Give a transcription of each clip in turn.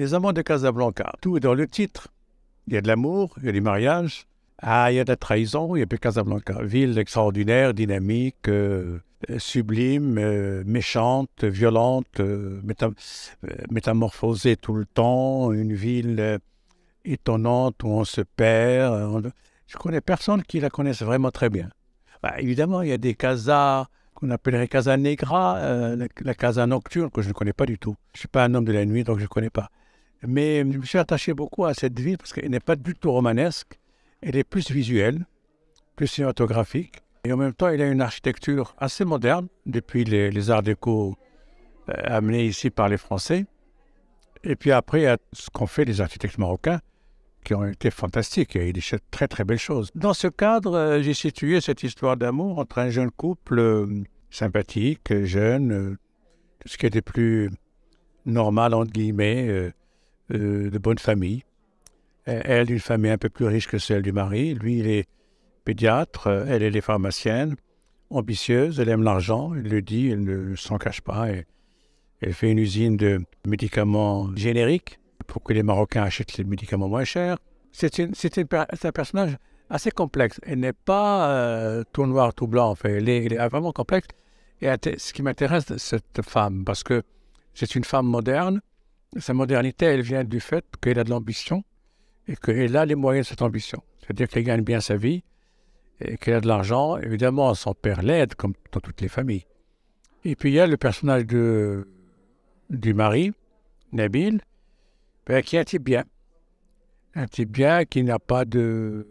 Les amants de Casablanca, tout est dans le titre. Il y a de l'amour, il y a du mariage, ah, il y a de la trahison, il y a plus Casablanca. Ville extraordinaire, dynamique, euh, euh, sublime, euh, méchante, violente, métamorphosée tout le temps, une ville étonnante où on se perd. On... Je connais personne qui la connaisse vraiment très bien. Bah, évidemment, il y a des casas qu'on appellerait casa negra, la, la, casa nocturne que je ne connais pas du tout. Je ne suis pas un homme de la nuit, donc je ne connais pas. Mais je me suis attaché beaucoup à cette ville parce qu'elle n'est pas du tout romanesque. Elle est plus visuelle, plus cinématographique. Et en même temps, elle a une architecture assez moderne depuis les, arts déco euh, amenés ici par les Français. Et puis après, il y a ce qu'ont fait les architectes marocains qui ont été fantastiques. Il y a eu très très belles choses. Dans ce cadre, euh, j'ai situé cette histoire d'amour entre un jeune couple euh, sympathique, jeune, ce qui était plus normal, entre guillemets euh, de bonne famille. Elle, d'une famille un peu plus riche que celle du mari. Lui, il est pédiatre, euh, elle, est pharmacienne, ambitieuse, elle aime l'argent, Il le dit, elle ne s'en cache pas. Et, elle fait une usine de médicaments génériques pour que les Marocains achètent les médicaments moins chers. C'est un personnage assez complexe. Elle n'est pas euh, tout noir, tout blanc. elle, est, elle est vraiment complexe. Et ce qui m'intéresse, cette femme, parce que c'est une femme moderne sa modernité, elle vient du fait qu'elle a de l'ambition et qu'elle a les moyens de cette ambition. C'est-à-dire qu'elle gagne bien sa vie et qu'elle a de l'argent. Évidemment, son père l'aide, comme dans toutes les familles. Et puis, il y a le personnage de, du mari, Nabil, ben, qui est un type bien. Un type bien qui n'a pas de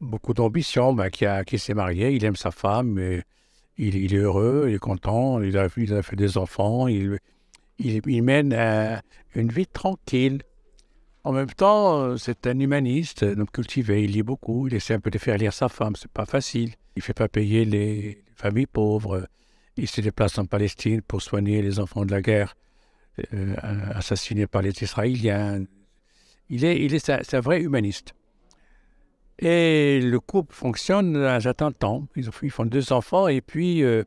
beaucoup d'ambition, ben, qui, qui s'est marié, il aime sa femme, il, est heureux, il est content, il a, il a fait des enfants, il, il, mène euh, une vie tranquille. En même temps, c'est un humaniste, donc cultivé, il lit beaucoup, il essaie un peu de faire lire sa femme, c'est pas facile. Il fait pas payer les familles pauvres. Il se déplace en Palestine pour soigner les enfants de la guerre euh, assassinés par les Israéliens. Il est, il est, un vrai humaniste. Et le couple fonctionne à un certain temps. Ils, font deux enfants et puis euh,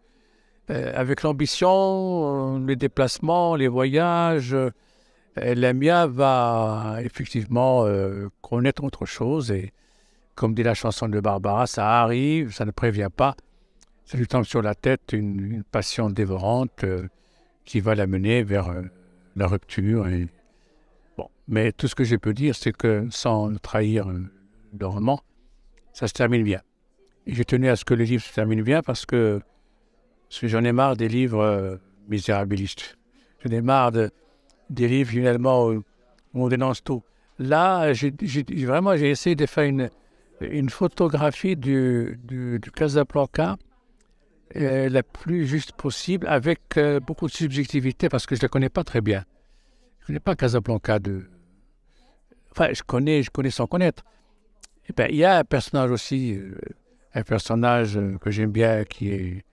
euh, avec l'ambition, euh, les déplacements, les voyages, euh, la mienne va effectivement connaître autre chose. Et comme dit la chanson de Barbara, ça arrive, ça ne prévient pas. Ça lui tombe sur la tête une, passion dévorante qui va l'amener vers la rupture. Et... Bon. Mais tout ce que je peux dire, c'est que sans trahir le roman, ça se termine bien. Et je tenais à ce que le livre se termine bien parce que parce que j'en ai marre des livres euh, misérabilistes. J'en ai marre des livres, finalement, où, on dénonce tout. Là, vraiment, j'ai essayé de faire une, une photographie du, du, Casablanca euh, la plus juste possible, avec euh, beaucoup de subjectivité, parce que je ne la connais pas très bien. Je ne connais pas Casablanca de... Enfin, je connais, je connais sans connaître. Et eh ben, il y a un personnage aussi, un personnage que j'aime bien, qui est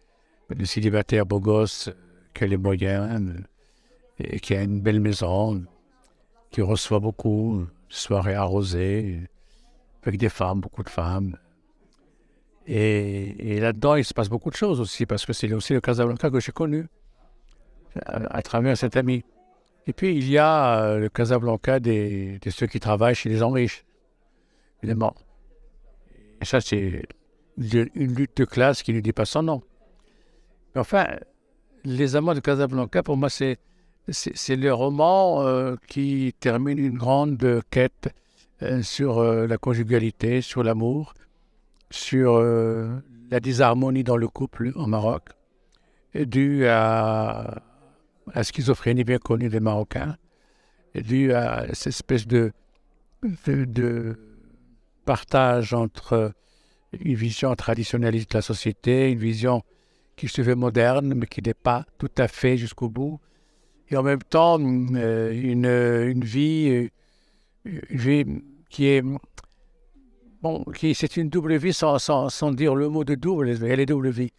le célibataire beau gosse qui a les moyens, et qui a une belle maison, qui reçoit beaucoup, mm. soirée arrosée, avec des femmes, beaucoup de femmes. Et, là-dedans, il se passe beaucoup de choses aussi, parce que c'est aussi le Casablanca que j'ai connu, à, travers cet ami. Et puis, il y a euh, le Casablanca des, de ceux qui travaillent chez les gens riches, évidemment. Et ça, c'est une lutte de classe qui ne dit pas son nom enfin, Les Amants de Casablanca, pour moi, c'est, c'est, le roman euh, qui termine une grande quête euh, sur euh, la conjugalité, sur l'amour, sur la désharmonie dans le couple au Maroc, due à la schizophrénie bien connue des Marocains, due à cette espèce de, de partage entre une vision traditionnaliste de la société, une vision qui se veut moderne, mais qui n'est pas tout à fait jusqu'au bout. Et en même temps, euh, une, une, vie, euh, vie, qui est. Bon, qui, c'est une double vie sans, sans, dire le mot de double, elle est double vie.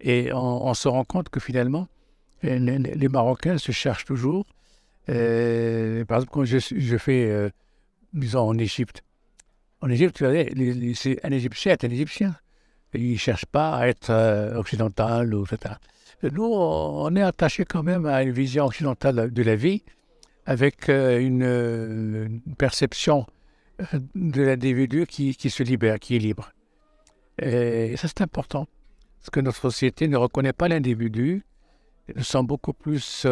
Et on, se rend compte que finalement, les, Marocains se cherchent toujours. Euh, par exemple, quand je, fais, disons, en Égypte, en Égypte, tu vois, c'est un Égyptien est un Égyptien. Ils ne cherchent pas à être euh, occidental, etc. Nous, on est attaché quand même à une vision occidentale de la vie, avec euh, euh, une, perception euh, de l'individu qui, se libère, qui est libre. Et ça, c'est important, parce que notre société ne reconnaît pas l'individu. Nous sommes beaucoup plus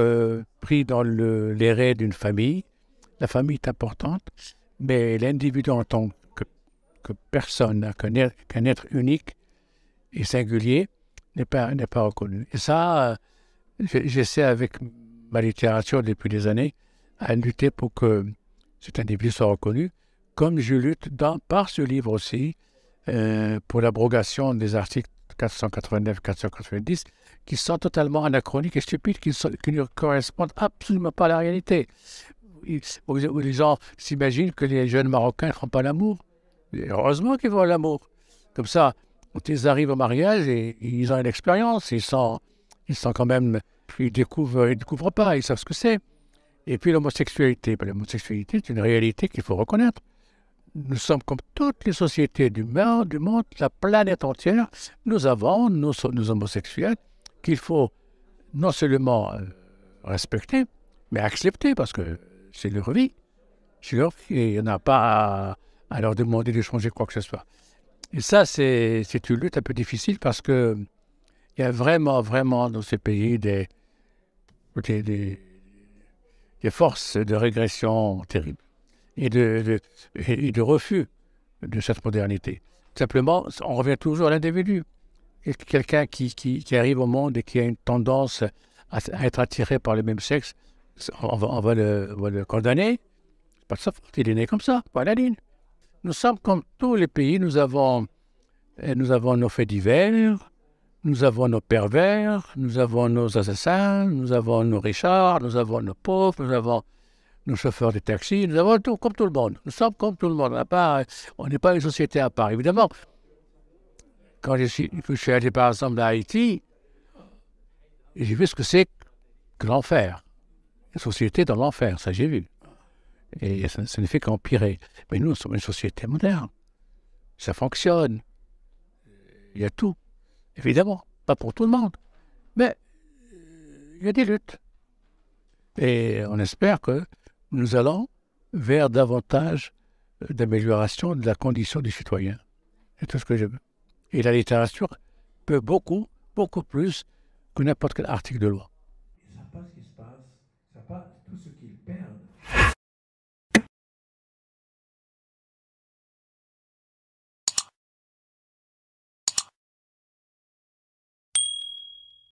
pris dans le, les d'une famille. La famille est importante, mais l'individu en tant que, que personne, qu'un être unique, et singulier n'est pas, n'est pas reconnu. Et ça, euh, j'essaie avec ma littérature depuis des années à lutter pour que cet individu soit reconnu, comme je lutte dans, par ce livre aussi euh, pour l'abrogation des articles 489-490 qui sont totalement anachroniques et stupides, qui, ne correspondent absolument pas à la réalité. où, les gens s'imaginent que les jeunes Marocains ne font pas l'amour. Heureusement qu'ils font l'amour. Comme ça, quand ils arrivent au mariage, et, ils ont une expérience, ils sont, ils sont quand même, ils découvrent, ils découvrent pas, ils savent ce que c'est. Et puis l'homosexualité, ben, l'homosexualité est une réalité qu'il faut reconnaître. Nous sommes comme toutes les sociétés du monde, du la planète entière. Nous avons nos, nos homosexuels qu'il faut non seulement euh, respecter, mais accepter parce que c'est leur vie. C'est leur vie et en a pas à, à leur demander de changer quoi que ce soit. Et ça, c'est une lutte un peu difficile parce que il y a vraiment, vraiment dans ces pays des, des, forces de régression terribles et de, de, refus de cette modernité. Simplement, on revient toujours à l'individu. Quelqu'un qui, qui, arrive au monde et qui a une tendance à, être attiré par le même sexe, on va, le, condamner. Pas de sa il est né comme ça, pas la ligne. Nous sommes comme tous les pays, nous avons, eh, nous avons nos faits divers, nous avons nos pervers, nous avons nos assassins, nous avons nos richards, nous avons nos pauvres, nous avons nos chauffeurs de taxi, nous avons tout, comme tout le monde. Nous sommes comme tout le monde, à part, on n'est pas une société à part. Évidemment, quand je suis, je suis allé par exemple à Haïti, j'ai vu ce que c'est que l'enfer, une société dans l'enfer, ça j'ai vu. Et ça, ne fait qu'empirer. Mais nous, nous sommes une société moderne. Ça fonctionne. Il y a tout. Évidemment, pas pour tout le monde. Mais euh, il y a des luttes. Et on espère que nous allons vers davantage euh, d'amélioration de la condition du citoyen. C'est tout ce que je veux. Et la littérature peut beaucoup, beaucoup plus que n'importe quel article de loi.